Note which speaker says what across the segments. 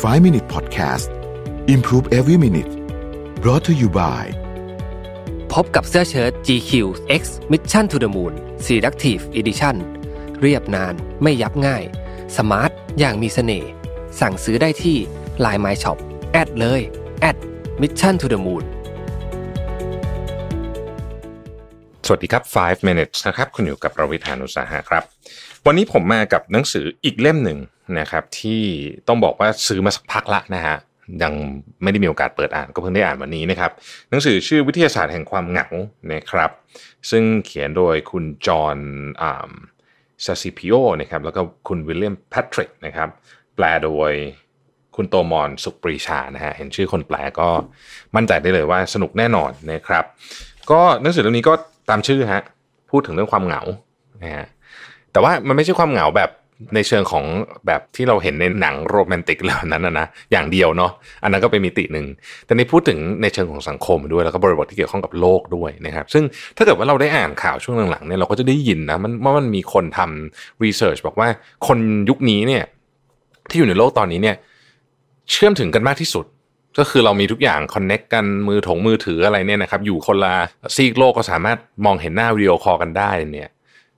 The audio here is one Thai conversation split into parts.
Speaker 1: 5 Minute Podcast Improve Every Minute brought to you by พบกับเสื้อเชิ้ต GQ X Mission to the Moon Selective Edition เรียบนานไม่ยับง่าย สมาร์ทอย่างมีเสน่ห์ สั่งซื้อได้ที่ Line My Shop แอดเลยแอด Mission to the Moon สวัสดีครับ 5 minutes นะครับ คุณอยู่กับประวิธานุสาหะครับ วันนี้ผมมากับหนังสืออีกเล่มหนึ่งนะครับที่ต้องบอกว่าซื้อมาสักพักละนะฮะ ยังไม่ได้มีโอกาสเปิดอ่านก็เพิ่งได้อ่านวันนี้นะครับหนังสือชื่อวิทยาศาสตร์แห่งความเหงานะครับซึ่งเขียนโดยคุณจอห์นซาซิพิโอ นะครับแล้วก็คุณวิลเลียมแพทริก นะครับแปลโดยคุณโตมอนสุปรีชานะฮะ เห็นชื่อคนแปลก็มั่นใจได้เลยว่าสนุกแน่นอนนะครับก็หนังสือเล่มนี้ก็ตามชื่อฮะ พูดถึงเรื่องความเหงานะฮะแต่ว่ามันไม่ใช่ความเหงาแบบในเชิงของแบบที่เราเห็นในหนังโรแมนติกเหล่านั้นนะนะอย่างเดียวเนาะ อันนั้นก็เป็นมิติหนึ่ง แต่นีพูดถึงในเชิงของสังคมด้วย แล้วก็บริบทที่เกี่ยวข้องกับโลกด้วยนะครับ ซึ่งถ้าเกิดว่าเราได้อ่านข่าวช่วงหลังๆเนี่ย เราก็จะได้ยินนะ มันว่ามันมีคนทำรีเสิร์ชบอกว่า คนยุคนี้เนี่ย ที่อยู่ในโลกตอนนี้เนี่ย เชื่อมถึงกันมากที่สุด ก็คือเรามีทุกอย่างคอนเน็กกันมือถงมือถืออะไรเนี่ยนะครับ อยู่คนละซีกโลกก็สามารถมองเห็นหน้าวิดีโอคอลกันได้เนี่ย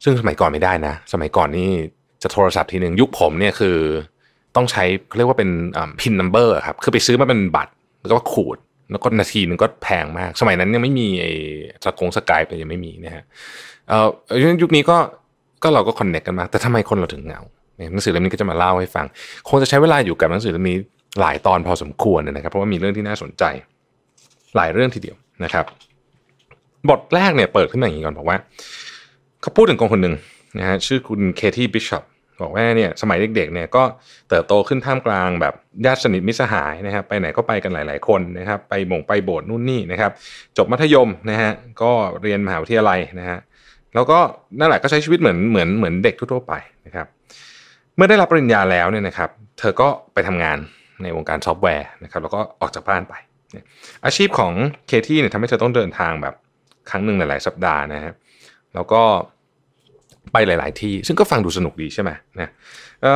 Speaker 1: ซึ่งสมัยก่อนไม่ได้นะ สมัยก่อนนี่จะโทรศัพท์ทีหนึ่งยุคผมเนี่ยคือต้องใช้เขาเรียกว่าเป็นพินนัมเบอร์ครับ คือไปซื้อมาเป็นบัตรแล้วก็ขูด แล้วก็นาทีนึงก็แพงมาก สมัยนั้นยังไม่มีไอ้สกงสกายไปยังไม่มีนะฮะเอ่อยุคนี้ก็ก็เราก็คอนเน็กกันมาแต่ทำไมคนเราถึงเหงาหนังสือเล่มนี้ก็จะมาเล่าให้ฟัง คงจะใช้เวลาอยู่กับหนังสือเล่มนี้หลายตอนพอสมควรนะครับเพราะว่ามีเรื่องที่น่าสนใจ หลายเรื่องทีเดียวนะครับบทแรกเนี่ยเปิดขึ้นมาอย่างนี้ก่อนบอกว่าเขาพูดถึงคนคนหนึ่งนะฮะชื่อคุณเคที่บิชอปบอกว่าเนี่ยสมัยเด็กๆเนี่ยก็เติบโตขึ้นท่ามกลาง แบบญาติสนิทมิสหายนะครับไปไหนก็ไปกันหลายๆคนนะครับไปหม่งไปโบสถ์นู่นนี่นะครับจบมัธยมนะฮะก็เรียนมหาวิทยาลัยนะฮะแล้วก็นั่นแหละก็ใช้ชีวิตเหมือนเหมือนเหมือนเด็กทั่วๆไปนะครับเมื่อได้รับปริญญาแล้วเนี่ยนะครับเธอก็ไปทำงานในวงการซอฟต์แวร์นะครับแล้วก็ออกจากบ้านไป อาชีพของเคที่เนี่ยทำให้เธอต้องเดินทางแบบครั้งหนึ่งหลายๆ สัปดาห์นะฮะแล้วก็ไปหลาย ๆ ที่ ซึ่งก็ฟังดูสนุกดีใช่ไหมนะเ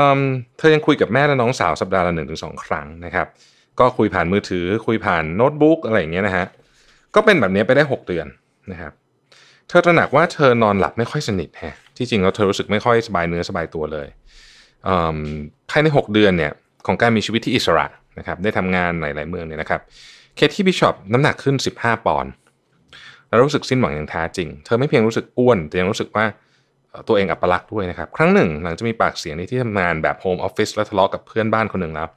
Speaker 1: เธอยังคุยกับแม่และน้องสาวสัปดาห์ละหนึ่งถึงสองครั้งนะครับ ก็คุยผ่านมือถือคุยผ่านโน้ตบุ๊ก อะไรอย่างเงี้ยนะฮะ ก็เป็นแบบนี้ไปได้ 6 เดือนนะครับ เธอตระหนักว่าเธอนอนหลับไม่ค่อยสนิทฮะที่จริงแล้วเธอรู้สึกไม่ค่อยสบายเนื้อสบายตัวเลยภายใน 6 เดือนเนี่ยของการมีชีวิตที่อิสระนะครับ ได้ทำงานหลายๆเมืองเนี่ยนะครับ เคที่บิชอปน้ำหนักขึ้น15 ปอนด์ แล้วรู้สึกสิ้นหวังอย่างแท้จริง เธอไม่เพียงรู้สึกอ้วนแต่ยังรู้สึกว่าตัวเองอับปลักด้วยนะครับ ครั้งหนึ่ง หลังจะมีปากเสียงในที่ทำงานแบบโฮมออฟฟิศและทะเลาะกับเพื่อนบ้านคนหนึ่งแล้ว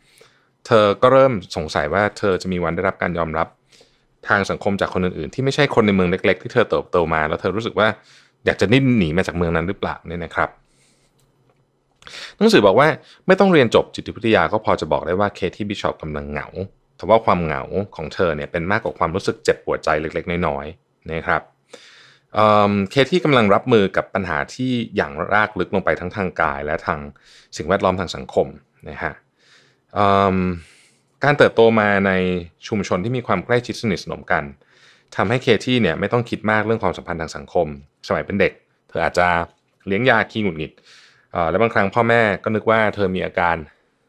Speaker 1: เธอก็เริ่มสงสัยว่าเธอจะมีวันได้รับการยอมรับทางสังคมจากคนอื่นๆที่ไม่ใช่คนในเมืองเล็กๆที่เธอเติบโตมา แล้วเธอรู้สึกว่าอยากจะนิ่นหนีมาจากเมืองนั้นหรือเปล่าเนี่ยนะครับ หนังสือบอกว่าไม่ต้องเรียนจบจิตวิทยา ก็พอจะบอกได้ว่าเคที่บิชอปกำลังเหงาแต่ว่าความเหงาของเธอเนี่ยเป็นมากกว่าความรู้สึกเจ็บปวดใจเล็กๆน้อยๆนะครับเคสที่กำลังรับมือกับปัญหาที่อย่างรากลึกลงไปทั้งทางกายและทางสิ่งแวดล้อมทางสังคมนะฮะการเติบโตมาในชุมชนที่มีความใกล้ชิดสนิทสนมกันทำให้เคที่เนี่ยไม่ต้องคิดมากเรื่องความสัมพันธ์ทางสังคมสมัยเป็นเด็ก เธออาจจะเลี้ยงยาขี้หงุดหงิด และบางครั้งพ่อแม่ก็นึกว่าเธอมีอาการ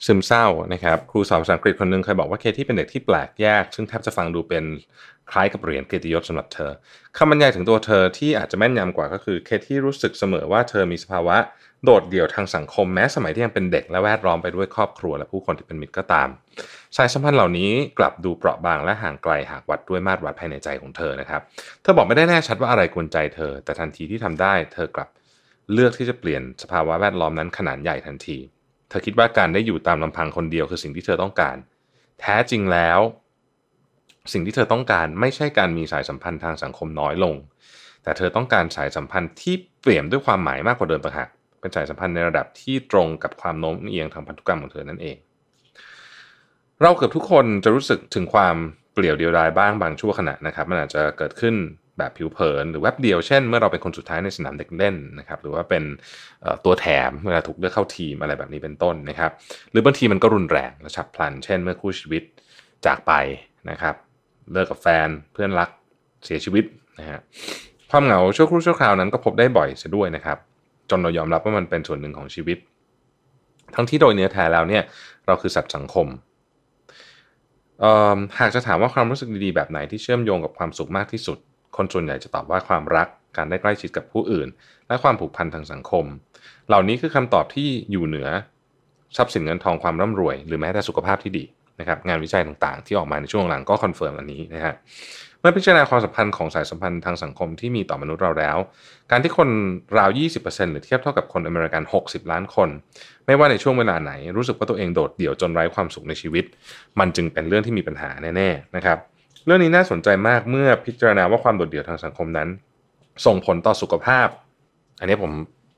Speaker 1: ซึมเศร้านะครับครูสอนภาษาอังกฤษคนนึงเคยบอกว่าเคที่เป็นเด็กที่แปลกแยกซึ่งแทบจะฟังดูเป็นคล้ายกับเหรียญเกียรติยศสำหรับเธอคำบรรยายถึงตัวเธอที่อาจจะแม่นยำกว่าก็คือเคที่รู้สึกเสมอว่าเธอมีสภาวะโดดเดี่ยวทางสังคมแม้สมัยที่ยังเป็นเด็กและแวดล้อมไปด้วยครอบครัวและผู้คนที่เป็นมิตรก็ตามชายสัมพันธ์เหล่านี้กลับดูเปราะบางและห่างไกลหากวัดด้วยมาตรวัดภายในใจของเธอนะครับเธอบอกไม่ได้แน่ชัดว่าอะไรกวนใจเธอ แต่ทันทีที่ทำได้ เธอกลับเลือกที่จะเปลี่ยนสภาวะแวดล้อมนั้นขนาดใหญ่ทันทีธอคิดว่าการได้อยู่ตามลำพังคนเดียวคือสิ่งที่เธอต้องการ แท้จริงแล้ว สิ่งที่เธอต้องการไม่ใช่การมีสายสัมพันธ์ทางสังคมน้อยลง แต่เธอต้องการสายสัมพันธ์ที่เปลี่ยนด้วยความหมายมากกว่าเดิมต่างหากเป็นสายสัมพันธ์ในระดับที่ตรงกับความโน้มเอียงทางพันธุกรรมของเธอนั่นเอง เราเกือบทุกคนจะรู้สึกถึงความเปลี่ยวเดียวดายบ้างบางชั่วขณะนะครับมันอาจจะเกิดขึ้นแบบผิวเผินหรือแวบเดียวเช่นเมื่อเราเป็นคนสุดท้ายในสนามเด็กเล่นนะครับหรือว่าเป็นตัวแถมเวลาถูกเลือกเข้าทีมอะไรแบบนี้เป็นต้นนะครับหรือบางทีมันก็รุนแรงและฉับพลันเช่นเมื่อคู่ชีวิตจากไปนะครับเลิกกับแฟนเพื่อนรักเสียชีวิตนะฮะความเหงาชั่วครู่ชั่วคราวนั้นก็พบได้บ่อยเียด้วยนะครับจนเรายอมรับว่ามันเป็นส่วนหนึ่งของชีวิต ทั้งที่โดยเนื้อแท้แล้วเนี่ยเราคือสัตว์สังคม หากจะถามว่าความรู้สึกดีๆแบบไหนที่เชื่อมโยงกับความสุขมากที่สุดคนส่วนใหญ่จะตอบว่าความรักการได้ใกล้ชิดกับผู้อื่น และความผูกพันทางสังคม เหล่านี้คือคำตอบที่อยู่เหนือ ทรัพย์สินเงินทองความร่ำรวยหรือแม้แต่สุขภาพที่ดีนะครับงานวิจัยต่างๆที่ออกมาในช่วงหลังก็คอนเฟิร์มอันนี้นะฮะเมื่อพิจารณาความสัมพันธ์ของสายสัมพันธ์ทางสังคมที่มีต่อมนุษย์เราแล้ว การที่คนราว20%หรือเทียบเท่ากับคนอเมริกัน 60 ล้านคน ไม่ว่าในช่วงเวลาไหนรู้สึกว่าตัวเองโดดเดี่ยวจนไร้ความสุขในชีวิต มันจึงเป็นเรื่องที่มีปัญหาแน่ๆนะครับเรื่องนี้น่าสนใจมากเมื่อพิจารณาว่าความโดดเดี่ยวทางสังคมนั้น ส่งผลต่อสุขภาพ อันนี้ผม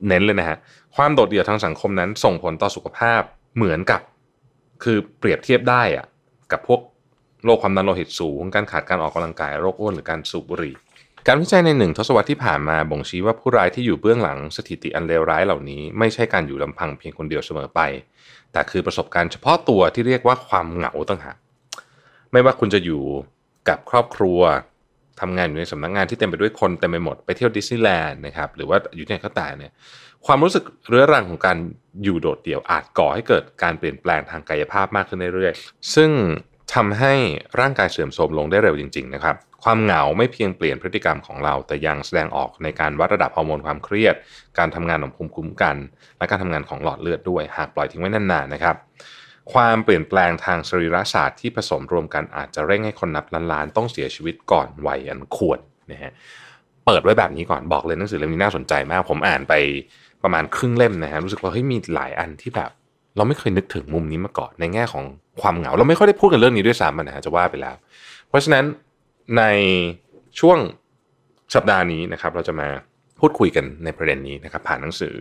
Speaker 1: เน้นเลยนะฮะ ความโดดเดี่ยวทางสังคมนั้น ส่งผลต่อสุขภาพเหมือนกับคือเปรียบเทียบได้อะกับพวกโรคความดันโลหิตสูงการขาดการออกกำลังกายโรคอ้วนหรือการสูบบุหรี่ การวิจัยในหนึ่งทศวรรษที่ผ่านมาบ่งชี้ว่าผู้ร้ายที่อยู่เบื้องหลังสถิติอันเลวร้ายเหล่านี้ไม่ใช่การอยู่ลำพังเพียงคนเดียวเสมอไป แต่คือประสบการณ์เฉพาะตัวที่เรียกว่าความเหงาต่างหากไม่ว่าคุณจะอยู่กับครอบครัวทำงานอยู่ในสำนักงงานที่เต็มไปด้วยคนเต็มไปหมดไปเที่ยวดิสนีย์แลนด์นะครับหรือว่าอยู่ที่ไหนก็ตามเนี่ยความรู้สึกเรื้อรังของการอยู่โดดเดี่ยวอาจก่อให้เกิดการเปลี่ยนแปลงทางกายภาพมากขึ้นเรื่อยๆ ซึ่งทำให้ร่างกายเสื่อมโทรมลงได้เร็วจริงๆนะครับความเหงาไม่เพียงเปลี่ยนพฤติกรรมของเรา แต่ยังแสดงออกในการวัดระดับฮอร์โมนความเครียด การทำงานของภูมิคุ้มกัน และการทำงานของหลอดเลือดด้วย หากปล่อยทิ้งไว้นานๆนะครับความเปลี่ยนแปลงทางสรีรศาสตร์ที่ผสมรวมกันอาจจะเร่งให้คนนับล้านๆต้องเสียชีวิตก่อนวัยอันควรนะฮะเปิดไว้แบบนี้ก่อนบอกเลยหนังสือเล่มนี้น่าสนใจมาก ผมอ่านไปประมาณครึ่งเล่มนะฮะรู้สึกว่าเฮ้ยมีหลายอันที่แบบ เราไม่เคยนึกถึงมุมนี้มาก่อนในแง่ของความเหงา เราไม่ค่อยได้พูดกันเรื่องนี้ด้วยซ้ำนะฮะจะว่าไปแล้ว เพราะฉะนั้นในช่วงสัปดาห์นี้นะครับ เราจะมาพูดคุยกันในประเด็นนี้นะครับ ผ่านหนังสือ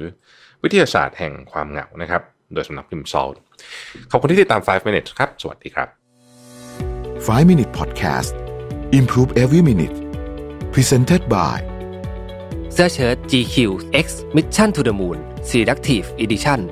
Speaker 1: วิทยาศาสตร์แห่งความเหงานะครับโดยสำนักพิมพ์ซอลขอบคุณที่ติดตาม 5 minutes ครับ สวัสดีครับ 5 minute podcast improve every minute presented by เสื้อเชิ้ต GQ X Mission to the Moon Selective Edition